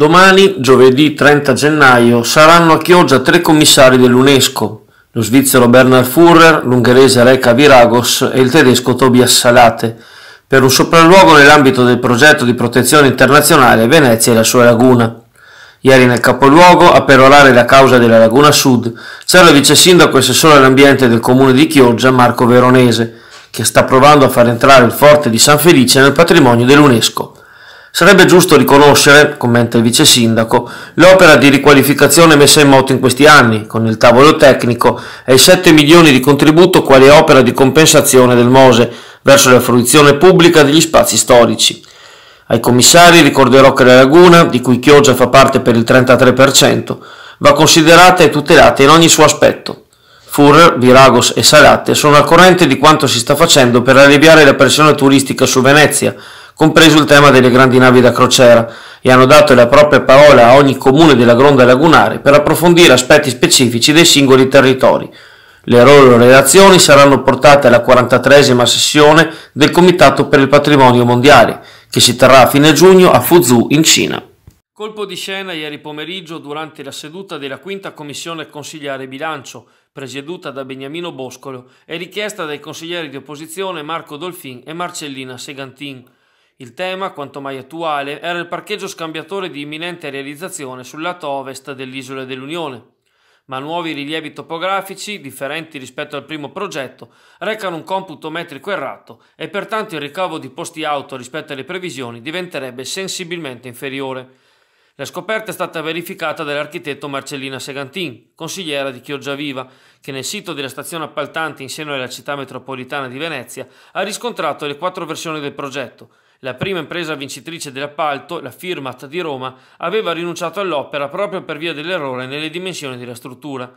Domani, giovedì 30 gennaio, saranno a Chioggia tre commissari dell'UNESCO, lo svizzero Bernard Furrer, l'ungherese Reca Viragos e il tedesco Tobias Salate, per un sopralluogo nell'ambito del progetto di protezione internazionale Venezia e la sua laguna. Ieri nel capoluogo, a perorare la causa della Laguna Sud, c'era il vice sindaco e assessore all'ambiente del comune di Chioggia, Marco Veronese, che sta provando a far entrare il forte di San Felice nel patrimonio dell'UNESCO. Sarebbe giusto riconoscere, commenta il vice sindaco, l'opera di riqualificazione messa in moto in questi anni, con il tavolo tecnico e i 7 milioni di contributo quale opera di compensazione del Mose verso la fruizione pubblica degli spazi storici. Ai commissari ricorderò che la laguna, di cui Chioggia fa parte per il 33%, va considerata e tutelata in ogni suo aspetto. Furrer, Viragos e Salate sono al corrente di quanto si sta facendo per alleviare la pressione turistica su Venezia, compreso il tema delle grandi navi da crociera, e hanno dato la propria parola a ogni comune della Gronda Lagunare per approfondire aspetti specifici dei singoli territori. Le loro relazioni saranno portate alla 43esima sessione del Comitato per il Patrimonio Mondiale, che si terrà a fine giugno a Fuzhou in Cina. Colpo di scena ieri pomeriggio durante la seduta della quinta commissione consigliare bilancio, presieduta da Beniamino Boscolo, e richiesta dai consiglieri di opposizione Marco Dolfin e Marcellina Segantin. Il tema, quanto mai attuale, era il parcheggio scambiatore di imminente realizzazione sul lato ovest dell'isola dell'Unione, ma nuovi rilievi topografici, differenti rispetto al primo progetto, recano un computo metrico errato e pertanto il ricavo di posti auto rispetto alle previsioni diventerebbe sensibilmente inferiore. La scoperta è stata verificata dall'architetto Marcellina Segantin, consigliera di Chioggiaviva, che nel sito della stazione appaltante in seno alla città metropolitana di Venezia ha riscontrato le quattro versioni del progetto – la prima impresa vincitrice dell'appalto, la Firmat di Roma, aveva rinunciato all'opera proprio per via dell'errore nelle dimensioni della struttura.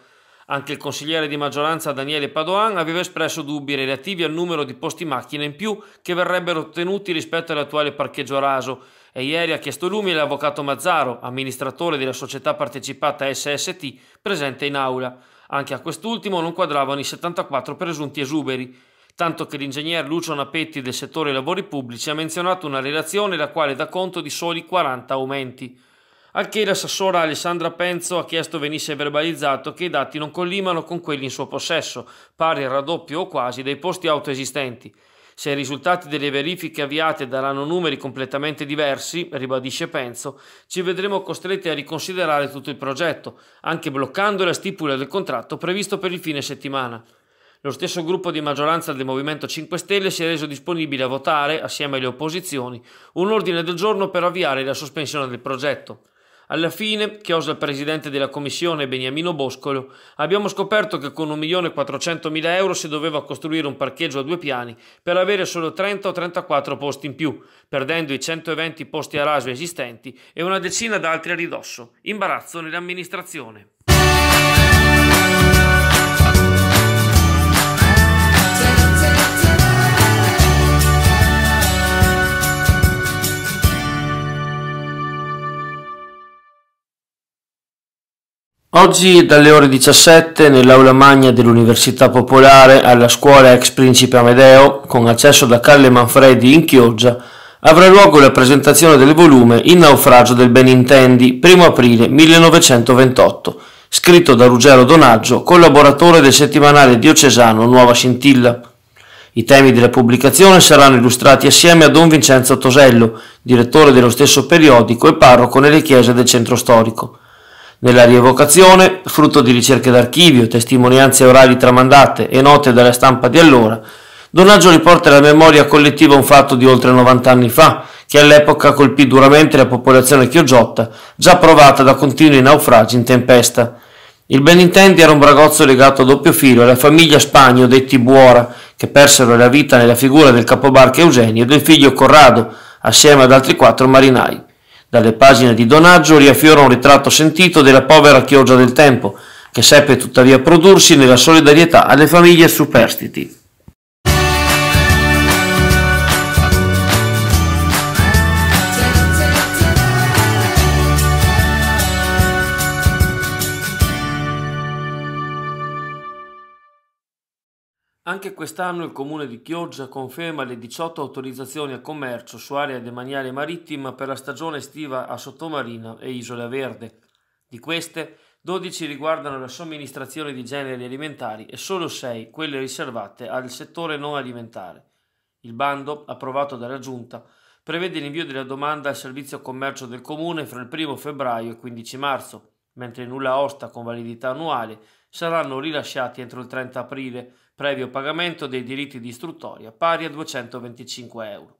Anche il consigliere di maggioranza Daniele Padoan aveva espresso dubbi relativi al numero di posti macchina in più che verrebbero ottenuti rispetto all'attuale parcheggio raso e ieri ha chiesto lumi l'avvocato Mazzaro, amministratore della società partecipata SST, presente in aula. Anche a quest'ultimo non quadravano i 74 presunti esuberi tanto che l'ingegner Lucio Napetti del settore lavori pubblici ha menzionato una relazione la quale dà conto di soli 40 aumenti. Al che l'assessora Alessandra Penzo ha chiesto venisse verbalizzato che i dati non collimano con quelli in suo possesso, pari al raddoppio o quasi dei posti auto esistenti. Se i risultati delle verifiche avviate daranno numeri completamente diversi, ribadisce Penzo, ci vedremo costretti a riconsiderare tutto il progetto, anche bloccando la stipula del contratto previsto per il fine settimana. Lo stesso gruppo di maggioranza del Movimento 5 Stelle si è reso disponibile a votare, assieme alle opposizioni, un ordine del giorno per avviare la sospensione del progetto. Alla fine, chiosa il presidente della commissione Beniamino Boscolo, abbiamo scoperto che con 1.400.000 euro si doveva costruire un parcheggio a due piani per avere solo 30 o 34 posti in più, perdendo i 120 posti a raso esistenti e una decina d'altri a ridosso. Imbarazzo nell'amministrazione. Oggi dalle ore 17 nell'aula magna dell'Università Popolare alla scuola ex Principe Amedeo, con accesso da Calle Manfredi in Chioggia, avrà luogo la presentazione del volume Il naufragio del Benintendi, 1 aprile 1928, scritto da Ruggero Donaggio, collaboratore del settimanale diocesano Nuova Scintilla. I temi della pubblicazione saranno illustrati assieme a Don Vincenzo Tosello, direttore dello stesso periodico e parroco nelle chiese del centro storico. Nella rievocazione, frutto di ricerche d'archivio, testimonianze orali tramandate e note dalla stampa di allora, Donaggio riporta alla memoria collettiva un fatto di oltre 90 anni fa, che all'epoca colpì duramente la popolazione chiogiotta, già provata da continui naufragi in tempesta. Il Benintendi era un bragozzo legato a doppio filo alla famiglia Spagno detti Buora, che persero la vita nella figura del capobarca Eugenio e del figlio Corrado, assieme ad altri quattro marinai. Dalle pagine di Donaggio riaffiora un ritratto sentito della povera Chioggia del tempo, che seppe tuttavia prodursi nella solidarietà alle famiglie superstiti. Anche quest'anno il comune di Chioggia conferma le 18 autorizzazioni a commercio su area demaniale marittima per la stagione estiva a Sottomarina e Isola Verde. Di queste, 12 riguardano la somministrazione di generi alimentari e solo 6 quelle riservate al settore non alimentare. Il bando, approvato dalla Giunta, prevede l'invio della domanda al servizio commercio del comune fra il 1 febbraio e il 15 marzo mentre nulla osta con validità annuale saranno rilasciati entro il 30 aprile, previo pagamento dei diritti di istruttoria, pari a 225 euro.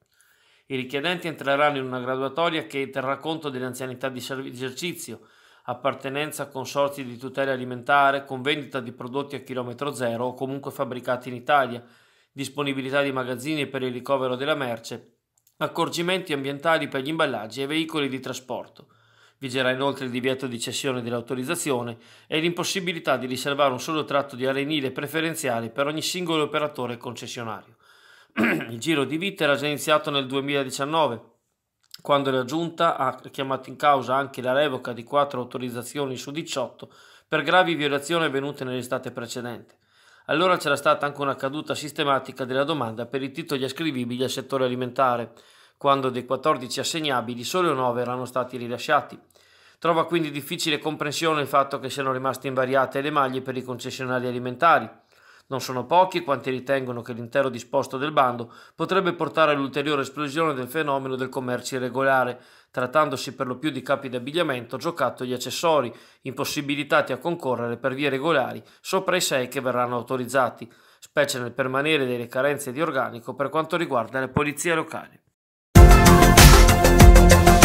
I richiedenti entreranno in una graduatoria che terrà conto dell'anzianità di esercizio, appartenenza a consorzi di tutela alimentare, con vendita di prodotti a chilometro zero o comunque fabbricati in Italia, disponibilità di magazzini per il ricovero della merce, accorgimenti ambientali per gli imballaggi e veicoli di trasporto Vigerà inoltre il divieto di cessione dell'autorizzazione e l'impossibilità di riservare un solo tratto di arenile preferenziale per ogni singolo operatore concessionario. il giro di vita era già iniziato nel 2019 quando la Giunta ha chiamato in causa anche la revoca di 4 autorizzazioni su 18 per gravi violazioni avvenute nell'estate precedente. Allora c'era stata anche una caduta sistematica della domanda per i titoli ascrivibili al settore alimentare quando dei 14 assegnabili solo 9 erano stati rilasciati. Trova quindi difficile comprensione il fatto che siano rimaste invariate le maglie per i concessionari alimentari. Non sono pochi quanti ritengono che l'intero disposto del bando potrebbe portare all'ulteriore esplosione del fenomeno del commercio irregolare, trattandosi per lo più di capi d'abbigliamento, giocattoli e accessori, impossibilitati a concorrere per vie regolari sopra i 6 che verranno autorizzati, specie nel permanere delle carenze di organico per quanto riguarda le polizie locali. Thank you.